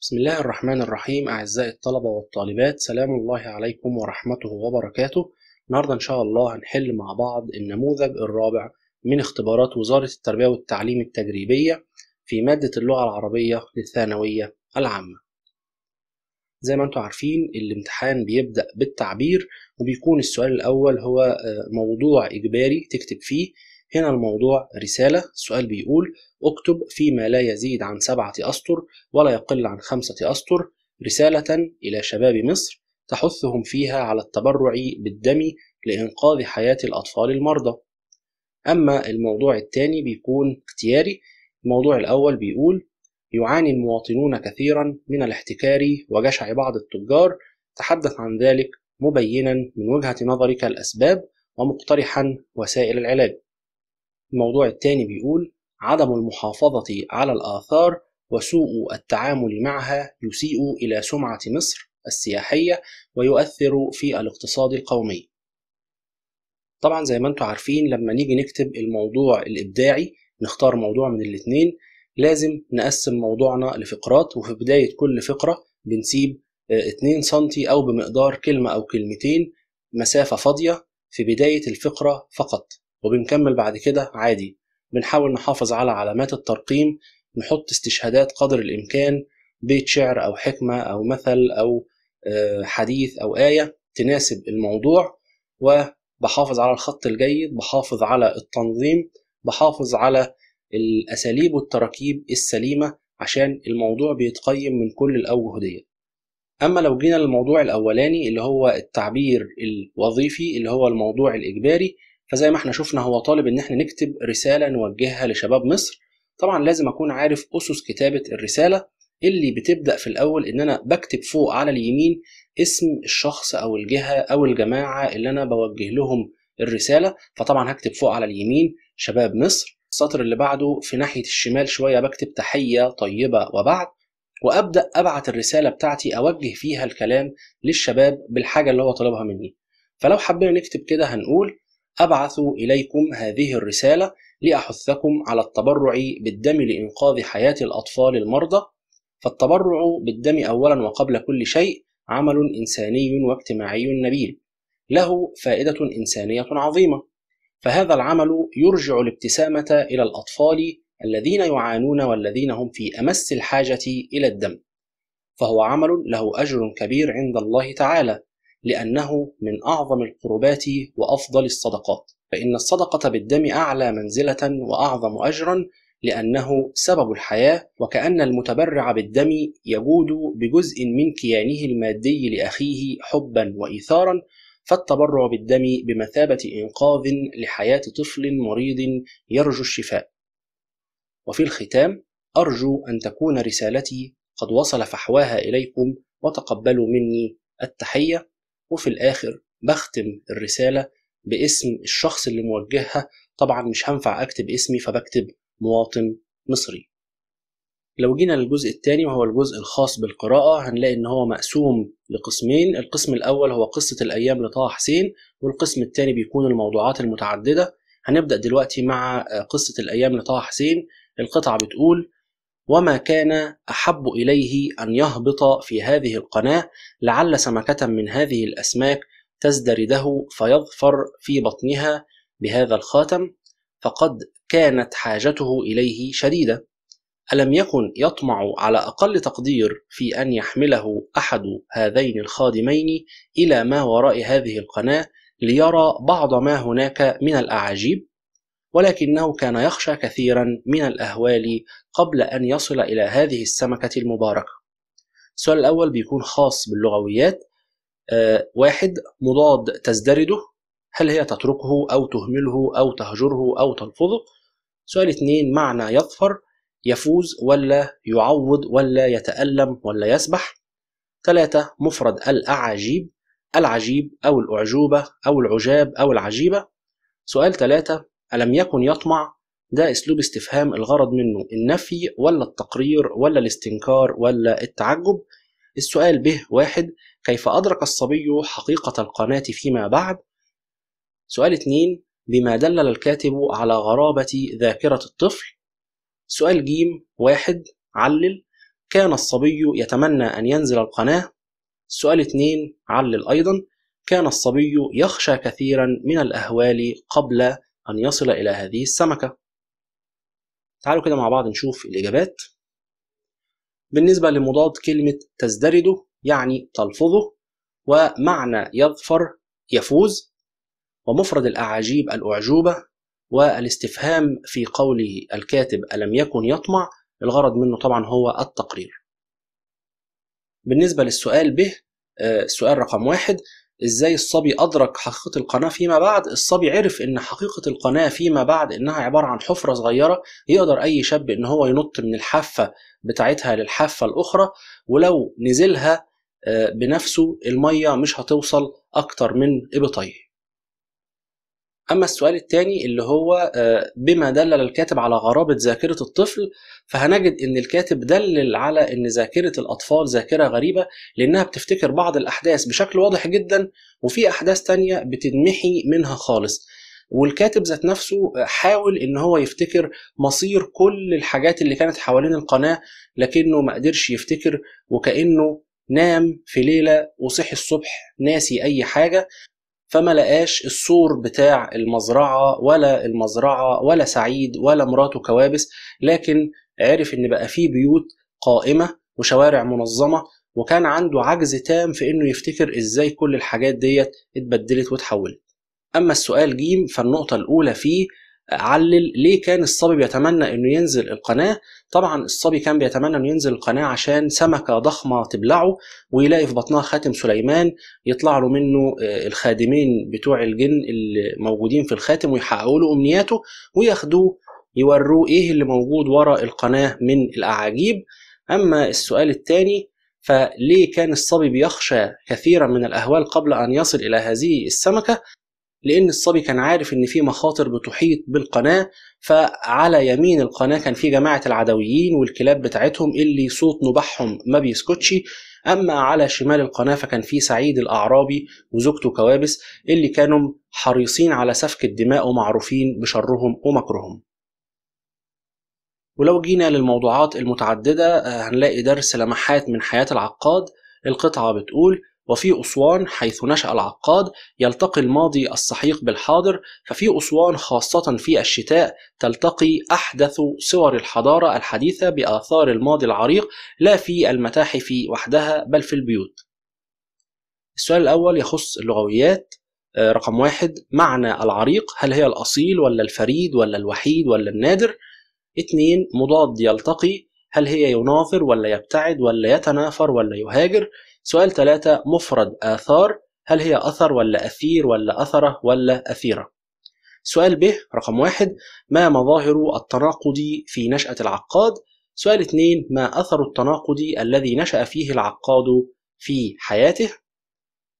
بسم الله الرحمن الرحيم أعزائي الطلبة والطالبات سلام الله عليكم ورحمته وبركاته النهاردة إن شاء الله هنحل مع بعض النموذج الرابع من اختبارات وزارة التربية والتعليم التجريبية في مادة اللغة العربية للثانوية العامة زي ما انتم عارفين الامتحان بيبدأ بالتعبير وبيكون السؤال الأول هو آه، موضوع إجباري تكتب فيه هنا الموضوع رسالة السؤال بيقول اكتب فيما لا يزيد عن سبعة أسطر ولا يقل عن خمسة أسطر رسالة إلى شباب مصر تحثهم فيها على التبرع بالدم لإنقاذ حياة الأطفال المرضى أما الموضوع الثاني بيكون اختياري الموضوع الأول بيقول يعاني المواطنون كثيرا من الاحتكار وجشع بعض التجار تحدث عن ذلك مبينا من وجهة نظرك الأسباب ومقترحا وسائل العلاج الموضوع الثاني بيقول عدم المحافظة على الآثار وسوء التعامل معها يسيء إلى سمعة مصر السياحية ويؤثر في الاقتصاد القومي طبعا زي ما انتم عارفين لما نيجي نكتب الموضوع الإبداعي نختار موضوع من الاتنين لازم نقسم موضوعنا لفقرات وفي بداية كل فقرة بنسيب 2 آه، سنتي أو بمقدار كلمة أو كلمتين مسافة فاضية في بداية الفقرة فقط وبنكمل بعد كده عادي بنحاول نحافظ على علامات الترقيم نحط استشهادات قدر الإمكان بيت شعر أو حكمة أو مثل أو آه، حديث أو آية تناسب الموضوع وبحافظ على الخط الجيد بحافظ على التنظيم بحافظ على الأساليب والتراكيب السليمة عشان الموضوع بيتقيم من كل الأوجه دي أما لو جينا للموضوع الأولاني اللي هو التعبير الوظيفي اللي هو الموضوع الإجباري فزي ما احنا شفنا هو طالب ان احنا نكتب رساله نوجهها لشباب مصر طبعا لازم اكون عارف اسس كتابه الرساله اللي بتبدا في الاول ان انا بكتب فوق على اليمين اسم الشخص او الجهه او الجماعه اللي انا بوجه لهم الرساله فطبعا هكتب فوق على اليمين شباب مصر السطر اللي بعده في ناحيه الشمال شويه بكتب تحيه طيبه وبعد وابدا ابعت الرساله بتاعتي اوجه فيها الكلام للشباب بالحاجه اللي هو طالبها مني فلو حبينا نكتب كده هنقول أبعث إليكم هذه الرسالة لأحثكم على التبرع بالدم لإنقاذ حياة الأطفال المرضى فالتبرع بالدم أولا وقبل كل شيء عمل إنساني واجتماعي نبيل له فائدة إنسانية عظيمة فهذا العمل يرجع الابتسامة إلى الأطفال الذين يعانون والذين هم في أمس الحاجة إلى الدم فهو عمل له أجر كبير عند الله تعالى لأنه من أعظم القربات وأفضل الصدقات فإن الصدقة بالدم أعلى منزلة وأعظم أجرا لأنه سبب الحياة وكأن المتبرع بالدم يجود بجزء من كيانه المادي لأخيه حبا وإيثارا فالتبرع بالدم بمثابة إنقاذ لحياة طفل مريض يرجو الشفاء. وفي الختام أرجو أن تكون رسالتي قد وصل فحواها إليكم وتقبلوا مني التحية وفي الآخر بختم الرسالة باسم الشخص اللي موجهها طبعا مش هنفع أكتب اسمي فبكتب مواطن مصري لو جينا للجزء الثاني وهو الجزء الخاص بالقراءة هنلاقي إن هو مقسوم لقسمين القسم الأول هو قصة الأيام لطه حسين والقسم الثاني بيكون الموضوعات المتعددة هنبدأ دلوقتي مع قصة الأيام لطه حسين القطعة بتقول وما كان أحب إليه أن يهبط في هذه القناة لعل سمكة من هذه الأسماك تزدرده فيظفر في بطنها بهذا الخاتم فقد كانت حاجته إليه شديدة ألم يكن يطمع على أقل تقدير في أن يحمله أحد هذين الخادمين إلى ما وراء هذه القناة ليرى بعض ما هناك من الأعاجيب ولكنه كان يخشى كثيرا من الأهوال قبل أن يصل إلى هذه السمكة المباركة السؤال الأول بيكون خاص باللغويات آه، واحد مضاد تزدرده هل هي تتركه أو تهمله أو تهجره أو تلفظه سؤال اتنين معنى يظفر يفوز ولا يعوض ولا يتألم ولا يسبح ثلاثة مفرد الأعاجيب العجيب أو الأعجوبة أو العجاب أو العجيبة سؤال ثلاثة ألم يكن يطمع ده اسلوب استفهام الغرض منه النفي ولا التقرير ولا الاستنكار ولا التعجب السؤال به واحد كيف أدرك الصبي حقيقة القناة فيما بعد سؤال اثنين بما دلل الكاتب على غرابة ذاكرة الطفل سؤال جيم واحد علل كان الصبي يتمنى أن ينزل القناة سؤال اثنين علل أيضا كان الصبي يخشى كثيرا من الأهوال قبل أن يصل إلى هذه السمكة تعالوا كده مع بعض نشوف الإجابات بالنسبة لمضاد كلمة تزدرده يعني تلفظه ومعنى يظفر يفوز ومفرد الأعاجيب الأعجوبة والاستفهام في قوله الكاتب ألم يكن يطمع الغرض منه طبعا هو التقرير بالنسبة للسؤال به آه، السؤال رقم واحد ازاي الصبي ادرك حقيقه القناه فيما بعد الصبي عرف ان حقيقه القناه فيما بعد انها عباره عن حفره صغيره يقدر اي شاب ان هو ينط من الحافه بتاعتها للحافه الاخرى ولو نزلها آه، بنفسه الميه مش هتوصل اكتر من ابطيه أما السؤال الثاني اللي هو آه، بما دلل الكاتب على غرابة ذاكرة الطفل فهنجد إن الكاتب دلل على إن ذاكرة الأطفال ذاكرة غريبة لأنها بتفتكر بعض الأحداث بشكل واضح جدا وفي أحداث تانية بتنمحي منها خالص والكاتب ذات نفسه حاول ان هو يفتكر مصير كل الحاجات اللي كانت حوالين القناه لكنه ما قدرش يفتكر وكانه نام في ليله وصحي الصبح ناسي اي حاجه فما لقاش السور بتاع المزرعة ولا المزرعة ولا سعيد ولا مراته كوابس لكن عرف ان بقى فيه بيوت قائمة وشوارع منظمة وكان عنده عجز تام في انه يفتكر ازاي كل الحاجات ديت اتبدلت واتحولت اما السؤال جيم فالنقطة الاولى فيه علل ليه كان الصبي بيتمنى انه ينزل القناه طبعا الصبي كان بيتمنى انه ينزل القناه عشان سمكه ضخمه تبلعه ويلاقي في بطنها خاتم سليمان يطلع له منه آه، الخادمين بتوع الجن اللي موجودين في الخاتم ويحققوا له امنياته وياخدوه يوروه ايه اللي موجود ورا القناه من الاعاجيب اما السؤال الثاني فليه كان الصبي بيخشى كثيرا من الاهوال قبل ان يصل الى هذه السمكه لأن الصبي كان عارف إن في مخاطر بتحيط بالقناة فعلى يمين القناة كان في جماعة العدويين والكلاب بتاعتهم اللي صوت نبحهم ما بيسكتش أما على شمال القناة فكان في سعيد الأعرابي وزوجته كوابس اللي كانوا حريصين على سفك الدماء ومعروفين بشرهم ومكرهم ولو جينا للموضوعات المتعددة آه، هنلاقي درس لمحات من حياة العقاد القطعة بتقول وفي أسوان حيث نشأ العقاد يلتقي الماضي السحيق بالحاضر ففي أسوان خاصة في الشتاء تلتقي أحدث صور الحضارة الحديثة بآثار الماضي العريق لا في المتاحف وحدها بل في البيوت السؤال الأول يخص اللغويات آه، رقم واحد معنى العريق هل هي الأصيل ولا الفريد ولا الوحيد ولا النادر اثنين مضاد يلتقي هل هي يناظر ولا يبتعد ولا يتنافر ولا يهاجر سؤال ثلاثة مفرد آثار هل هي أثر ولا أثير ولا أثرة ولا أثيرة سؤال ب رقم واحد ما مظاهر التناقض في نشأة العقاد سؤال اثنين ما أثر التناقض الذي نشأ فيه العقاد في حياته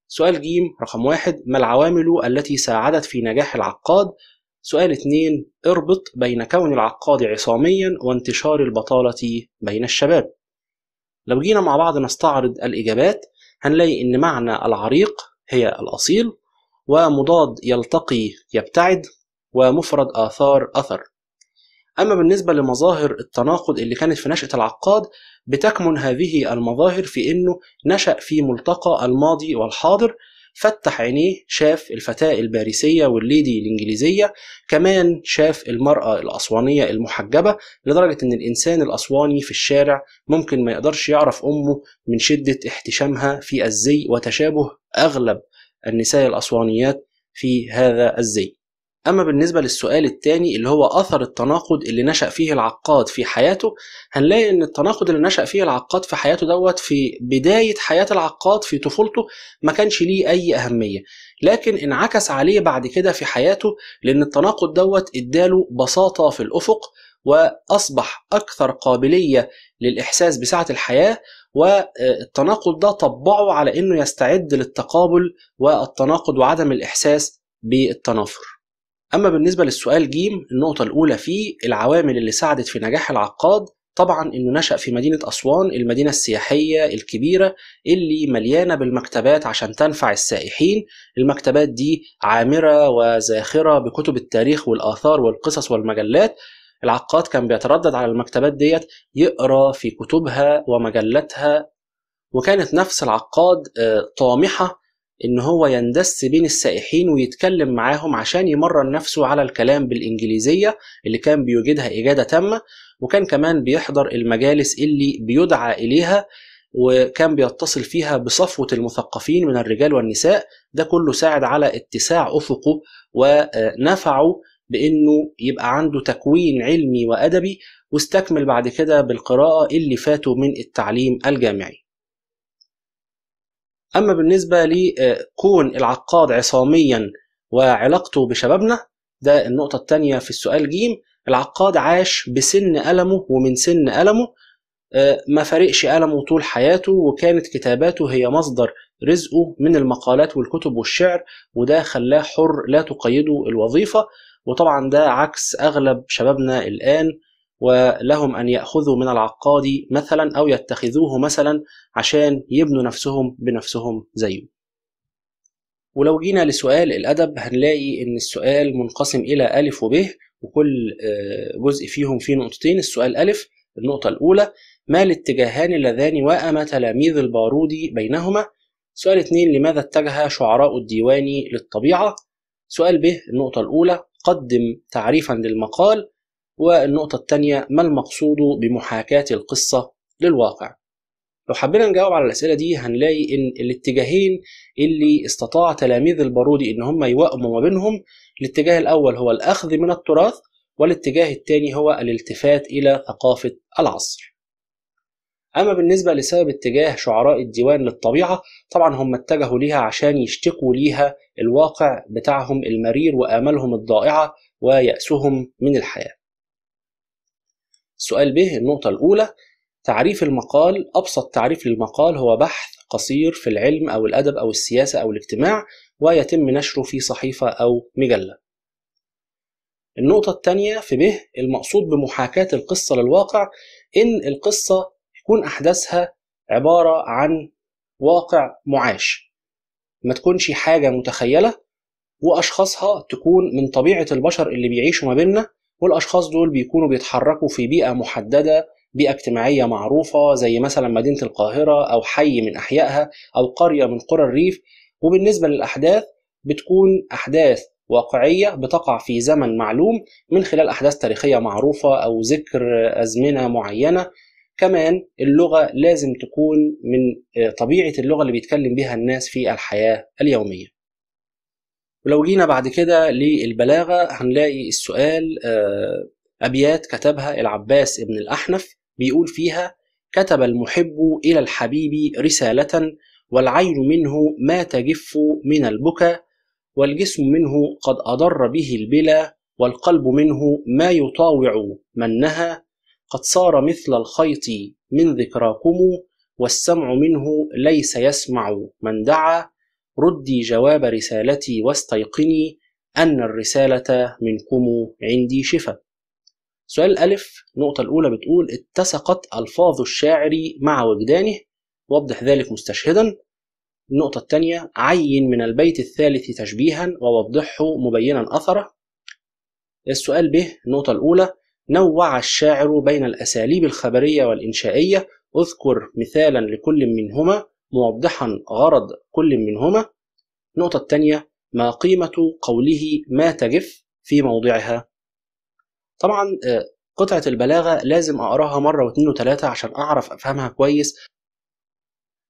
سؤال جيم رقم واحد ما العوامل التي ساعدت في نجاح العقاد سؤال اثنين اربط بين كون العقاد عصاميا وانتشار البطالة بين الشباب لو جينا مع بعض نستعرض الإجابات هنلاقي إن معنى العريق هي الأصيل ومضاد يلتقي يبتعد ومفرد آثار أثر أما بالنسبة لمظاهر التناقض اللي كانت في نشأة العقاد بتكمن هذه المظاهر في إنه نشأ في ملتقى الماضي والحاضر فتح عينيه شاف الفتاة الباريسية والليدي الإنجليزية كمان شاف المرأة الأسوانية المحجبة لدرجة إن الإنسان الأسواني في الشارع ممكن ما يقدرش يعرف أمه من شدة احتشامها في الزي وتشابه أغلب النساء الأسوانيات في هذا الزي أما بالنسبة للسؤال الثاني اللي هو أثر التناقض اللي نشأ فيه العقاد في حياته هنلاقي إن التناقض اللي نشأ فيه العقاد في حياته دوت في بداية حياة العقاد في طفولته ما كانش ليه أي أهمية لكن انعكس عليه بعد كده في حياته لأن التناقض دوت إداله بساطة في الأفق وأصبح أكثر قابلية للإحساس بسعة الحياة والتناقض ده طبعه على إنه يستعد للتقابل والتناقض وعدم الإحساس بالتنافر أما بالنسبة للسؤال جيم النقطة الأولى فيه العوامل اللي ساعدت في نجاح العقاد طبعا إنه نشأ في مدينة أسوان المدينة السياحية الكبيرة اللي مليانة بالمكتبات عشان تنفع السائحين المكتبات دي عامرة وزاخرة بكتب التاريخ والآثار والقصص والمجلات العقاد كان بيتردد على المكتبات ديت يقرا في كتبها ومجلاتها وكانت نفس العقاد آه، طامحة إن هو يندس بين السائحين ويتكلم معاهم عشان يمرن نفسه على الكلام بالإنجليزية اللي كان بيوجدها إجادة تامة وكان كمان بيحضر المجالس اللي بيدعى إليها وكان بيتصل فيها بصفوة المثقفين من الرجال والنساء ده كله ساعد على اتساع أفقه ونفعه بأنه يبقى عنده تكوين علمي وأدبي واستكمل بعد كده بالقراءة اللي فاته من التعليم الجامعي اما بالنسبه لكون آه، العقاد عصاميا وعلاقته بشبابنا ده النقطه الثانيه في السؤال جيم العقاد عاش بسن ألمه ومن سن ألمه آه، ما فارقش ألمه طول حياته وكانت كتاباته هي مصدر رزقه من المقالات والكتب والشعر وده خلاه حر لا تقيده الوظيفة وطبعا ده عكس أغلب شبابنا الآن ولهم أن يأخذوا من العقاد مثلا أو يتخذوه مثلا عشان يبنوا نفسهم بنفسهم زيه ولو جينا لسؤال الأدب هنلاقي إن السؤال منقسم إلى ألف وب وكل آه، جزء فيهم فيه نقطتين السؤال ألف النقطة الأولى ما الاتجاهان اللذان وأما تلاميذ البارودي بينهما؟ سؤال اثنين لماذا اتجه شعراء الديواني للطبيعة؟ سؤال ب النقطة الأولى قدم تعريفا للمقال والنقطة الثانية ما المقصود بمحاكاة القصة للواقع لو حبينا نجاوب على الأسئلة دي هنلاقي إن الاتجاهين اللي استطاع تلاميذ البارودي إن هم يوائموا ما بينهم الاتجاه الأول هو الأخذ من التراث والاتجاه الثاني هو الالتفات إلى ثقافة العصر أما بالنسبة لسبب اتجاه شعراء الديوان للطبيعة طبعا هم اتجهوا ليها عشان يشتكوا ليها الواقع بتاعهم المرير وآمالهم الضائعة ويأسهم من الحياة سؤال ب النقطة الأولى تعريف المقال أبسط تعريف للمقال هو بحث قصير في العلم أو الأدب أو السياسة أو الاجتماع ويتم نشره في صحيفة أو مجلة النقطة الثانية في به المقصود بمحاكاة القصة للواقع إن القصة يكون أحداثها عبارة عن واقع معاش ما تكونش حاجة متخيلة وأشخاصها تكون من طبيعة البشر اللي بيعيشوا ما بيننا والأشخاص دول بيكونوا بيتحركوا في بيئة محددة بيئة اجتماعية معروفة زي مثلا مدينة القاهرة أو حي من أحيائها أو قرية من قرى الريف وبالنسبة للأحداث بتكون أحداث واقعية بتقع في زمن معلوم من خلال أحداث تاريخية معروفة أو ذكر أزمنة معينة كمان اللغة لازم تكون من طبيعة اللغة اللي بيتكلم بها الناس في الحياة اليومية ولو جينا بعد كده للبلاغة هنلاقي السؤال آه، أبيات كتبها العباس ابن الأحنف بيقول فيها كتب المحب إلى الحبيب رسالة والعين منه ما تجف من البكا والجسم منه قد أضر به البلا والقلب منه ما يطاوع من نهى قد صار مثل الخيط من ذكراكم والسمع منه ليس يسمع من دعا ردي جواب رسالتي واستيقني أن الرسالة منكم عندي شفاء سؤال ألف النقطة الأولى بتقول اتسقت ألفاظ الشاعر مع وجدانه وضح ذلك مستشهدا النقطة الثانية عين من البيت الثالث تشبيها ووضحه مبينا أثره السؤال به النقطة الأولى نوع الشاعر بين الأساليب الخبرية والإنشائية اذكر مثالا لكل منهما موضحا غرض كل منهما النقطة الثانية ما قيمة قوله ما تجف في موضعها طبعا آه، قطعة البلاغة لازم أقراها مرة واثنين وثلاثة عشان أعرف أفهمها كويس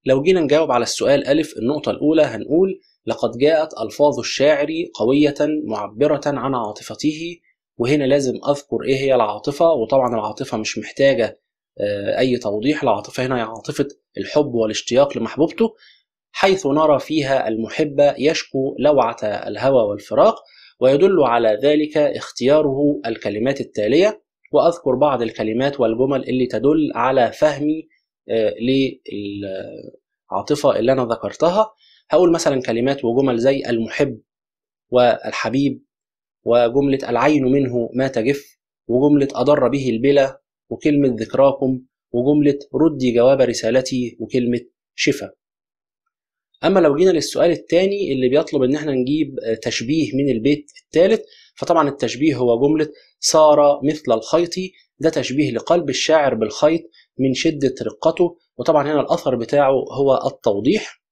لو جينا نجاوب على السؤال ألف النقطة الأولى هنقول لقد جاءت ألفاظ الشاعر قوية معبرة عن عاطفته وهنا لازم أذكر إيه هي العاطفة وطبعا العاطفة مش محتاجة آه، اي توضيح العاطفه هنا هي عاطفه الحب والاشتياق لمحبوبته حيث نرى فيها المحب يشكو لوعه الهوى والفراق ويدل على ذلك اختياره الكلمات التاليه واذكر بعض الكلمات والجمل اللي تدل على فهمي آه، للعاطفه اللي انا ذكرتها هقول مثلا كلمات وجمل زي المحب والحبيب وجمله العين منه ما تجف وجمله اضر به البلا وكلمة ذكراكم وجملة ردي جواب رسالتي وكلمة شفا أما لو جينا للسؤال الثاني اللي بيطلب إن احنا نجيب آه، تشبيه من البيت الثالث فطبعا التشبيه هو جملة صار مثل الخيط ده تشبيه لقلب الشاعر بالخيط من شدة رقته وطبعا هنا الأثر بتاعه هو التوضيح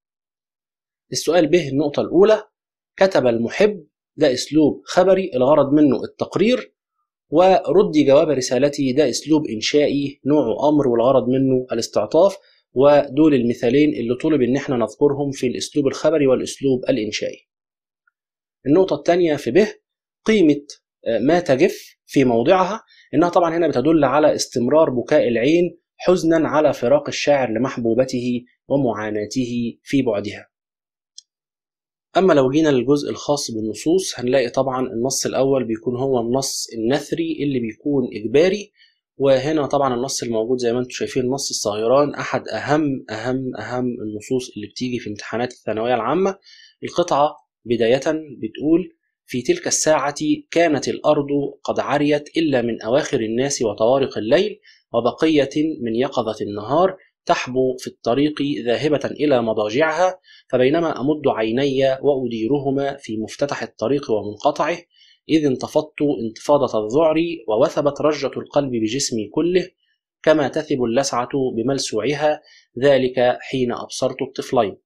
السؤال به النقطة الأولى كتب المحب ده أسلوب خبري الغرض منه التقرير ورد جواب رسالتي ده اسلوب انشائي نوعه امر والغرض منه الاستعطاف ودول المثالين اللي طلب ان احنا نذكرهم في الاسلوب الخبري والاسلوب الانشائي النقطه الثانيه في به قيمه آه، ما تجف في موضعها انها طبعا هنا بتدل على استمرار بكاء العين حزنا على فراق الشاعر لمحبوبته ومعاناته في بعدها أما لو جينا للجزء الخاص بالنصوص هنلاقي طبعا النص الأول بيكون هو النص النثري اللي بيكون إجباري وهنا طبعا النص الموجود زي ما انتم شايفين نص الصغيران أحد أهم أهم أهم النصوص اللي بتيجي في امتحانات الثانوية العامة القطعة بداية بتقول في تلك الساعة كانت الأرض قد عريت إلا من أواخر الناس وطوارق الليل وبقية من يقظة النهار تحبو في الطريق ذاهبة إلى مضاجعها فبينما أمد عيني وأديرهما في مفتتح الطريق ومنقطعه إذ انتفضت انتفاضة الذعر ووثبت رجة القلب بجسمي كله كما تثب اللسعة بملسوعها ذلك حين أبصرت الطفلين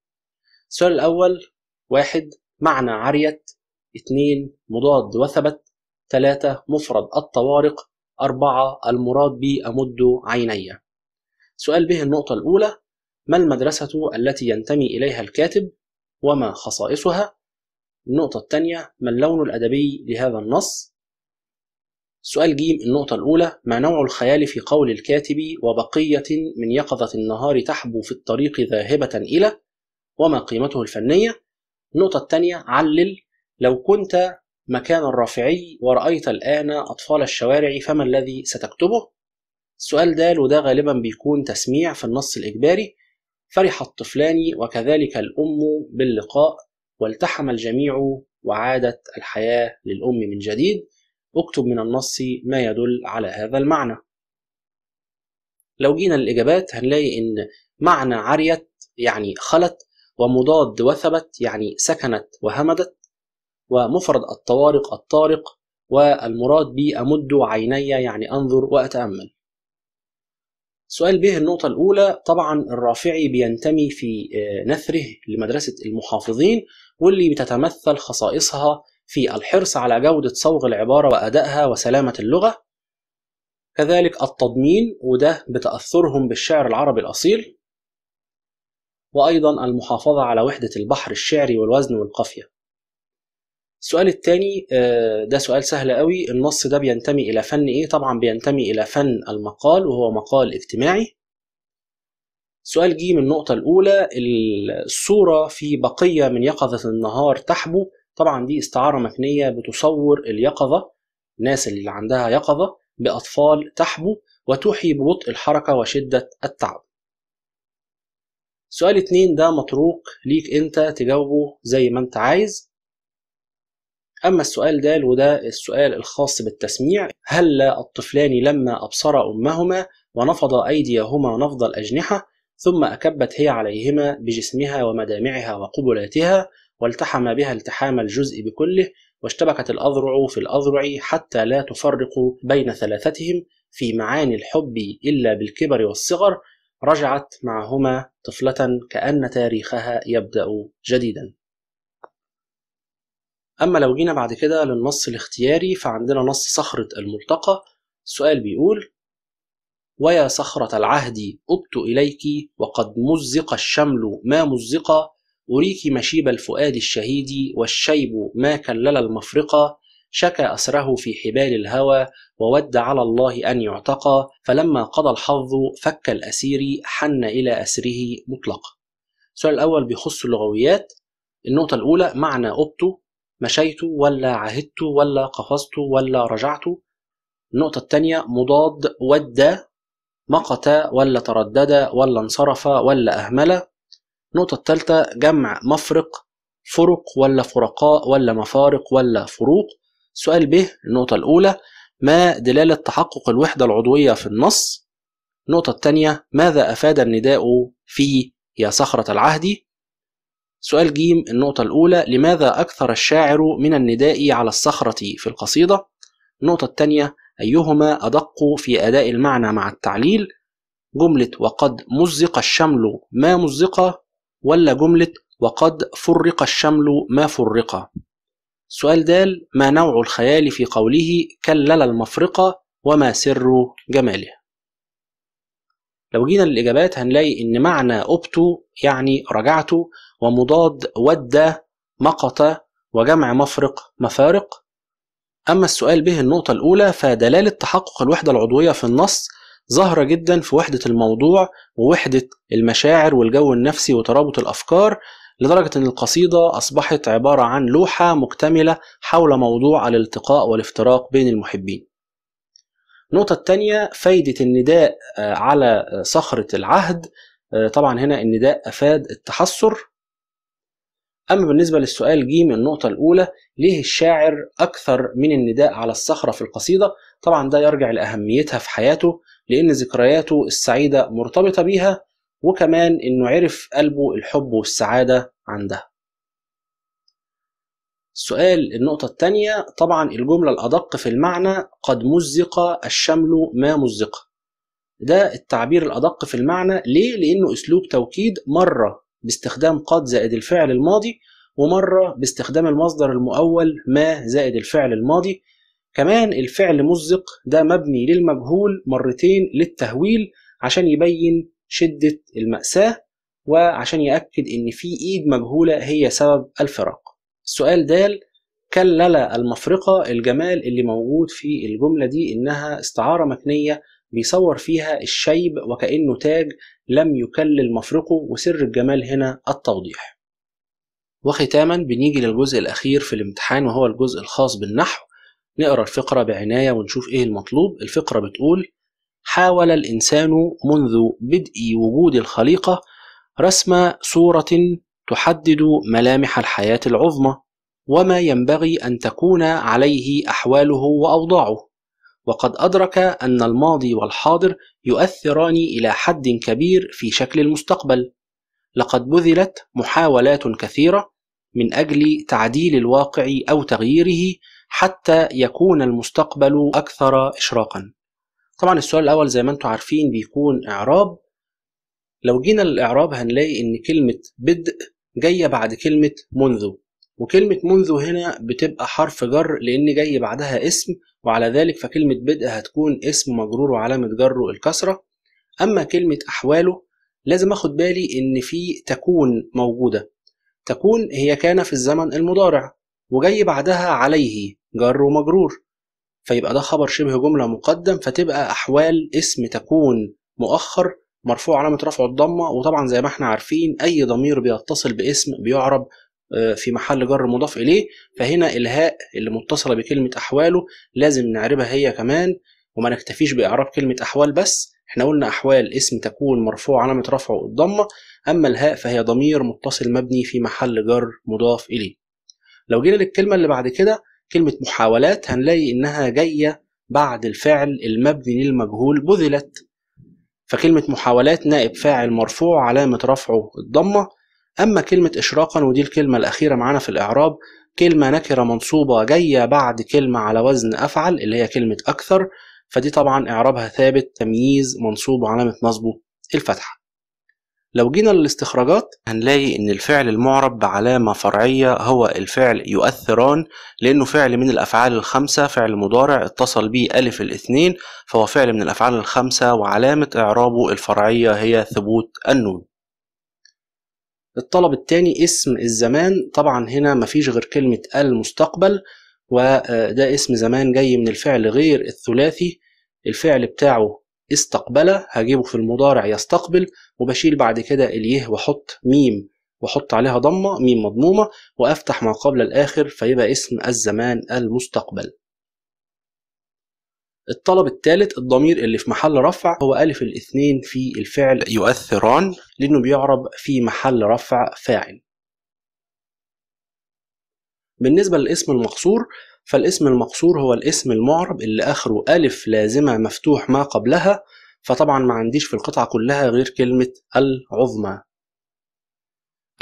السؤال الأول واحد معنى عريت اثنين مضاد وثبت ثلاثة مفرد الطوارق أربعة المراد بي أمد عيني سؤال به النقطة الأولى ما المدرسة التي ينتمي إليها الكاتب وما خصائصها؟ النقطة الثانية ما اللون الأدبي لهذا النص؟ سؤال جيم النقطة الأولى ما نوع الخيال في قول الكاتب وبقية من يقظة النهار تحبو في الطريق ذاهبة إلى وما قيمته الفنية؟ النقطة الثانية علل لو كنت مكان الرافعي ورأيت الآن أطفال الشوارع فما الذي ستكتبه؟ السؤال د وده غالبا بيكون تسميع في النص الإجباري فرح الطفلان وكذلك الأم باللقاء والتحم الجميع وعادت الحياة للأم من جديد اكتب من النص ما يدل على هذا المعنى لو جينا للإجابات هنلاقي إن معنى عريت يعني خلت ومضاد وثبت يعني سكنت وهمدت ومفرد الطوارق الطارق والمراد أمد عيني يعني أنظر وأتأمل سؤال به النقطة الأولى طبعا الرافعي بينتمي في آه، نثره لمدرسة المحافظين واللي بتتمثل خصائصها في الحرص على جودة صوغ العبارة وأدائها وسلامة اللغة كذلك التضمين وده بتأثرهم بالشعر العربي الأصيل وأيضا المحافظة على وحدة البحر الشعري والوزن والقافية السؤال الثاني آه، ده سؤال سهل قوي النص ده بينتمي الى فن ايه طبعا بينتمي الى فن المقال وهو مقال اجتماعي سؤال جي من النقطة الأولى الصورة في بقية من يقظة النهار تحبو طبعا دي استعارة مكنية بتصور اليقظة الناس اللي عندها يقظة بأطفال تحبو وتوحي ببطء الحركة وشدة التعب سؤال اتنين ده متروك ليك انت تجاوبه زي ما انت عايز أما السؤال ده وده السؤال الخاص بالتسميع هل الطفلان لما أبصرا أمهما ونفضا أيديهما نفض الأجنحة ثم أكبت هي عليهما بجسمها ومدامعها وقبلاتها والتحم بها التحام الجزء بكله واشتبكت الأذرع في الأذرع حتى لا تفرق بين ثلاثتهم في معاني الحب إلا بالكبر والصغر رجعت معهما طفلة كأن تاريخها يبدأ جديدا أما لو جينا بعد كده للنص الاختياري فعندنا نص صخرة الملتقى السؤال بيقول ويا صخرة العهد أبت إليك وقد مزق الشمل ما مزق أريك مشيب الفؤاد الشهيد والشيب ما كلل المفرقة شكى أسره في حبال الهوى وود على الله أن يعتقى فلما قضى الحظ فك الأسير حن إلى أسره مطلقا السؤال الأول بيخص اللغويات النقطة الأولى معنى أبتو مشيت ولا عهدت ولا قفزت ولا رجعت النقطة الثانية مضاد ودى مقت ولا تردد ولا انصرف ولا أهمل النقطة الثالثة جمع مفرق فرق ولا فرقاء ولا مفارق ولا فروق سؤال به النقطة الأولى ما دلالة تحقق الوحدة العضوية في النص النقطة الثانية ماذا أفاد النداء في يا صخرة العهد سؤال جيم النقطة الأولى لماذا أكثر الشاعر من النداء على الصخرة في القصيدة؟ النقطة الثانية أيهما أدق في أداء المعنى مع التعليل؟ جملة وقد مزق الشمل ما مزق ولا جملة وقد فرق الشمل ما فرق سؤال دال ما نوع الخيال في قوله كلل المفرقة وما سر جماله لو جينا للإجابات هنلاقي إن معنى أبتو يعني رجعت ومضاد ود مقط وجمع مفرق مفارق أما السؤال به النقطة الأولى فدلالة تحقق الوحدة العضوية في النص ظاهرة جدا في وحدة الموضوع ووحدة المشاعر والجو النفسي وترابط الأفكار لدرجة أن القصيدة أصبحت عبارة عن لوحة مكتملة حول موضوع الالتقاء والافتراق بين المحبين النقطة الثانية فايدة النداء على صخرة العهد طبعا هنا النداء أفاد التحسر أما بالنسبة للسؤال ج النقطة الأولى ليه الشاعر أكثر من النداء على الصخرة في القصيدة؟ طبعا ده يرجع لأهميتها في حياته لأن ذكرياته السعيدة مرتبطة بيها وكمان إنه عرف قلبه الحب والسعادة عندها. سؤال النقطة الثانية طبعا الجملة الأدق في المعنى قد مزق الشمل ما مزق ده التعبير الأدق في المعنى ليه؟ لأنه أسلوب توكيد مرة باستخدام قد زائد الفعل الماضي ومرة باستخدام المصدر المؤول ما زائد الفعل الماضي كمان الفعل مزق ده مبني للمجهول مرتين للتهويل عشان يبين شدة المأساة وعشان يأكد إن في إيد مجهولة هي سبب الفراق السؤال دال كلل المفرقة الجمال اللي موجود في الجملة دي إنها استعارة مكنية بيصور فيها الشيب وكأنه تاج لم يكلل مفرقه وسر الجمال هنا التوضيح وختاما بنيجي للجزء الأخير في الامتحان وهو الجزء الخاص بالنحو نقرأ الفقرة بعناية ونشوف إيه المطلوب الفقرة بتقول حاول الإنسان منذ بدء وجود الخليقة رسم صورة تحدد ملامح الحياة العظمى وما ينبغي أن تكون عليه أحواله وأوضاعه وقد أدرك أن الماضي والحاضر يؤثران إلى حد كبير في شكل المستقبل لقد بذلت محاولات كثيرة من أجل تعديل الواقع أو تغييره حتى يكون المستقبل أكثر إشراقا طبعا السؤال الأول زي ما أنتم عارفين بيكون إعراب لو جينا للإعراب هنلاقي إن كلمة بدء جاية بعد كلمة منذ وكلمة منذ هنا بتبقى حرف جر لأن جاي بعدها اسم وعلى ذلك فكلمة بدء هتكون اسم مجرور وعلامة جره الكسرة أما كلمة أحواله لازم أخد بالي إن في تكون موجودة تكون هي كان في الزمن المضارع وجاي بعدها عليه جر ومجرور فيبقى ده خبر شبه جملة مقدم فتبقى أحوال اسم تكون مؤخر مرفوع علامة رفع الضمة وطبعا زي ما احنا عارفين أي ضمير بيتصل باسم بيعرب آه، في محل جر مضاف إليه فهنا الهاء اللي متصلة بكلمة أحواله لازم نعربها هي كمان وما نكتفيش بإعراب كلمة أحوال بس احنا قلنا أحوال اسم تكون مرفوع علامة رفعه الضمة أما الهاء فهي ضمير متصل مبني في محل جر مضاف إليه لو جينا للكلمة اللي بعد كده كلمة محاولات هنلاقي إنها جاية بعد الفعل المبني للمجهول بذلت فكلمة محاولات نائب فاعل مرفوع علامة رفعه الضمة أما كلمة إشراقا ودي الكلمة الأخيرة معانا في الإعراب كلمة نكرة منصوبة جاية بعد كلمة على وزن أفعل اللي هي كلمة أكثر فدي طبعا إعرابها ثابت تمييز منصوب وعلامة نصبه الفتحة لو جينا للاستخراجات هنلاقي ان الفعل المعرب بعلامة فرعية هو الفعل يؤثران لانه فعل من الافعال الخمسة فعل مضارع اتصل به الف الاثنين فهو فعل من الافعال الخمسة وعلامة اعرابه الفرعية هي ثبوت النون الطلب الثاني اسم الزمان طبعا هنا مفيش غير كلمة المستقبل وده اسم زمان جاي من الفعل غير الثلاثي الفعل بتاعه استقبل هجيبه في المضارع يستقبل وبشيل بعد كده اليه واحط ميم واحط عليها ضمه ميم مضمومه وافتح ما قبل الاخر فيبقى اسم الزمان المستقبل الطلب الثالث الضمير اللي في محل رفع هو ألف الاثنين في الفعل يؤثران لأنه بيعرب في محل رفع فاعل بالنسبة للاسم المقصور فالاسم المقصور هو الاسم المعرب اللي آخره ألف لازمة مفتوح ما قبلها فطبعا ما عنديش في القطعة كلها غير كلمة العظمى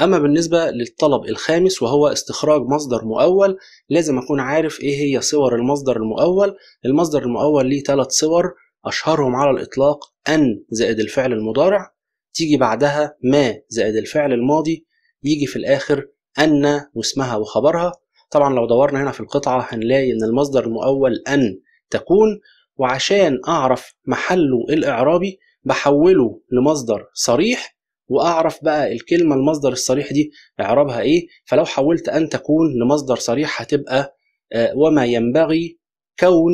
أما بالنسبة للطلب الخامس وهو استخراج مصدر مؤول لازم أكون عارف إيه هي صور المصدر المؤول المصدر المؤول ليه ثلاث صور أشهرهم على الإطلاق أن زائد الفعل المضارع تيجي بعدها ما زائد الفعل الماضي يجي في الآخر أن واسمها وخبرها طبعا لو دورنا هنا في القطعة هنلاقي إن المصدر المؤول أن تكون وعشان أعرف محله الإعرابي بحوله لمصدر صريح واعرف بقى الكلمه المصدر الصريح دي اعرابها ايه فلو حولت ان تكون لمصدر صريح هتبقى آه، وما ينبغي كون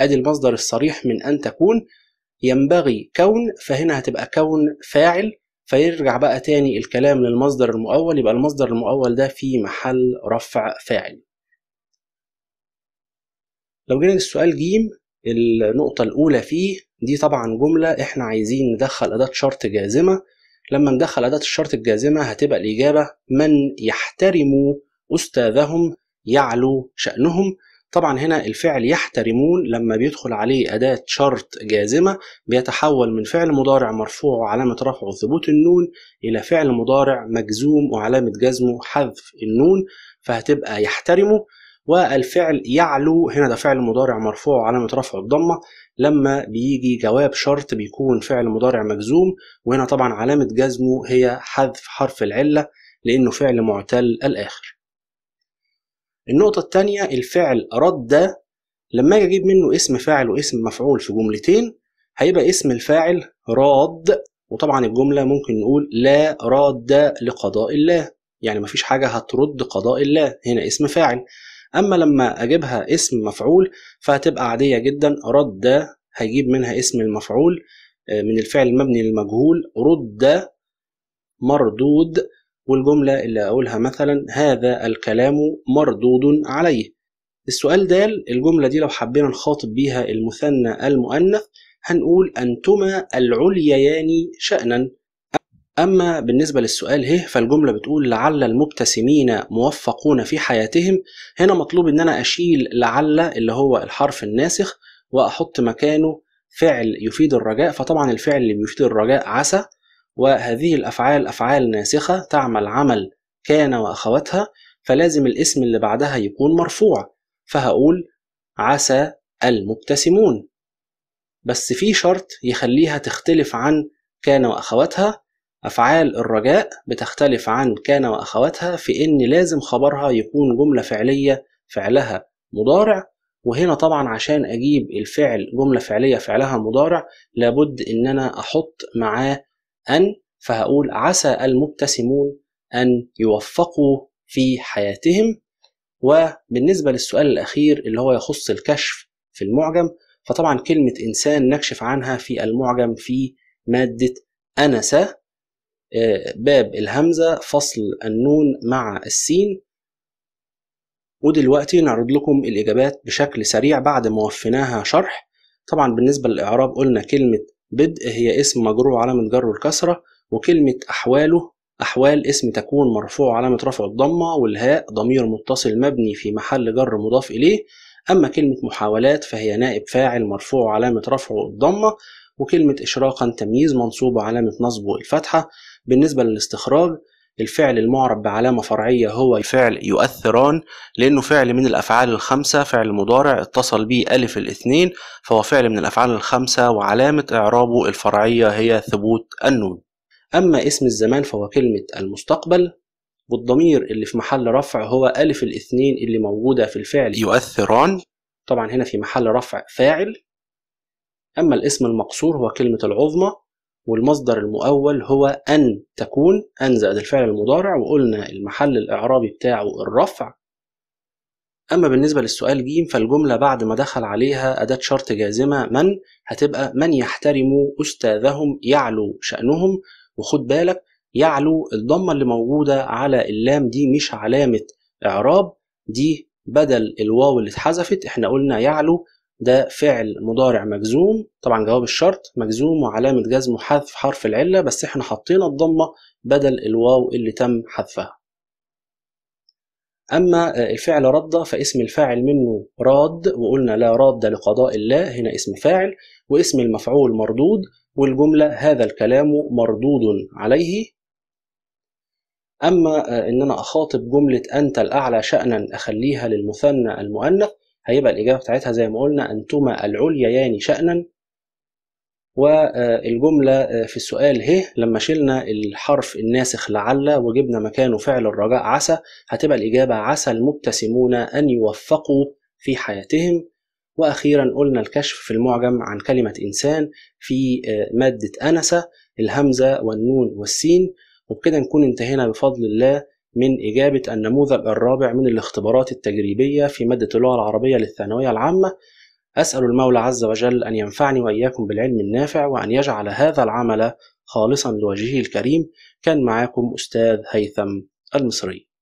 ادي المصدر الصريح من ان تكون ينبغي كون فهنا هتبقى كون فاعل فيرجع بقى تاني الكلام للمصدر المؤول يبقى المصدر المؤول ده في محل رفع فاعل لو جينا للسؤال جيم النقطة الأولى فيه دي طبعا جملة احنا عايزين ندخل أداة شرط جازمة لما ندخل أداة الشرط الجازمة هتبقى الإجابة من يحترم أستاذهم يعلو شأنهم طبعا هنا الفعل يحترمون لما بيدخل عليه أداة شرط جازمة بيتحول من فعل مضارع مرفوع وعلامة رفعه ثبوت النون إلى فعل مضارع مجزوم وعلامة جزمه حذف النون فهتبقى يحترمه والفعل يعلو هنا ده فعل مضارع مرفوع وعلامة رفعه الضمة لما بيجي جواب شرط بيكون فعل مضارع مجزوم وهنا طبعا علامة جزمه هي حذف حرف العلة لأنه فعل معتل الآخر النقطة الثانية الفعل رد لما أجي أجيب منه اسم فاعل واسم مفعول في جملتين هيبقى اسم الفاعل راد وطبعا الجملة ممكن نقول لا راد لقضاء الله يعني مفيش حاجة هترد قضاء الله هنا اسم فاعل اما لما اجيبها اسم مفعول فهتبقى عادية جدا رد هيجيب منها اسم المفعول آه، من الفعل المبني للمجهول رد مردود والجملة اللي أقولها مثلا هذا الكلام مردود عليه السؤال دال الجملة دي لو حبينا نخاطب بيها المثنى المؤنث هنقول أنتما العليان يعني شأنا أما بالنسبة للسؤال هه فالجملة بتقول لعل المبتسمين موفقون في حياتهم هنا مطلوب إن أنا أشيل لعل اللي هو الحرف الناسخ وأحط مكانه فعل يفيد الرجاء فطبعا الفعل اللي بيفيد الرجاء عسى وهذه الأفعال أفعال ناسخة تعمل عمل كان وأخواتها فلازم الاسم اللي بعدها يكون مرفوع فهقول عسى المبتسمون بس في شرط يخليها تختلف عن كان وأخواتها أفعال الرجاء بتختلف عن كان وأخواتها في إن لازم خبرها يكون جملة فعلية فعلها مضارع وهنا طبعا عشان أجيب الفعل جملة فعلية فعلها مضارع لابد إن أنا أحط معاه أن فهقول عسى المبتسمون أن يوفقوا في حياتهم وبالنسبة للسؤال الأخير اللي هو يخص الكشف في المعجم فطبعا كلمة إنسان نكشف عنها في المعجم في مادة أنسة باب الهمزة فصل النون مع السين ودلوقتي نعرض لكم الإجابات بشكل سريع بعد ما وفيناها شرح طبعا بالنسبة للإعراب قلنا كلمة بدء هي اسم مجرور علامة جره الكسرة وكلمة أحواله أحوال اسم تكون مرفوع علامة رفع الضمة والهاء ضمير متصل مبني في محل جر مضاف إليه أما كلمة محاولات فهي نائب فاعل مرفوع علامة رفعه الضمة وكلمة إشراقا تمييز منصوبة علامة نصبه الفتحة بالنسبة للاستخراج الفعل المعرب بعلامة فرعية هو فعل يؤثران لأنه فعل من الأفعال الخمسة فعل مضارع اتصل به ألف الاثنين فهو فعل من الأفعال الخمسة وعلامة إعرابه الفرعية هي ثبوت النون أما اسم الزمان فهو كلمة المستقبل والضمير اللي في محل رفع هو ألف الاثنين اللي موجودة في الفعل يؤثران طبعا هنا في محل رفع فاعل أما الاسم المقصور هو كلمة العظمى والمصدر المؤول هو أن تكون أن زائد الفعل المضارع وقلنا المحل الإعرابي بتاعه الرفع أما بالنسبة للسؤال ج فالجملة بعد ما دخل عليها أداة شرط جازمة من هتبقى من يحترم أستاذهم يعلو شأنهم وخد بالك يعلو الضمة اللي موجودة على اللام دي مش علامة إعراب دي بدل الواو اللي اتحذفت احنا قلنا يعلو ده فعل مضارع مجزوم طبعا جواب الشرط مجزوم وعلامة جزمه حذف حرف العلة بس احنا حطينا الضمة بدل الواو اللي تم حذفها أما آه، الفعل رد فاسم الفاعل منه راد وقلنا لا راد لقضاء الله هنا اسم فاعل واسم المفعول مردود والجملة هذا الكلام مردود عليه أما آه، إن أنا أخاطب جملة أنت الأعلى شأنا أخليها للمثنى المؤنث هيبقى الإجابة بتاعتها زي ما قلنا أنتما العليان يعني شأنا والجملة آه، في السؤال ه لما شلنا الحرف الناسخ لعل وجبنا مكانه فعل الرجاء عسى هتبقى الإجابة عسى المبتسمون أن يوفقوا في حياتهم وأخيرا قلنا الكشف في المعجم عن كلمة إنسان في آه، مادة أنسة الهمزة والنون والسين وبكده نكون انتهينا بفضل الله من إجابة النموذج الرابع من الاختبارات التجريبية في مادة اللغة العربية للثانوية العامة أسأل المولى عز وجل أن ينفعني وإياكم بالعلم النافع وأن يجعل هذا العمل خالصا لوجهه الكريم كان معاكم أستاذ هيثم المصري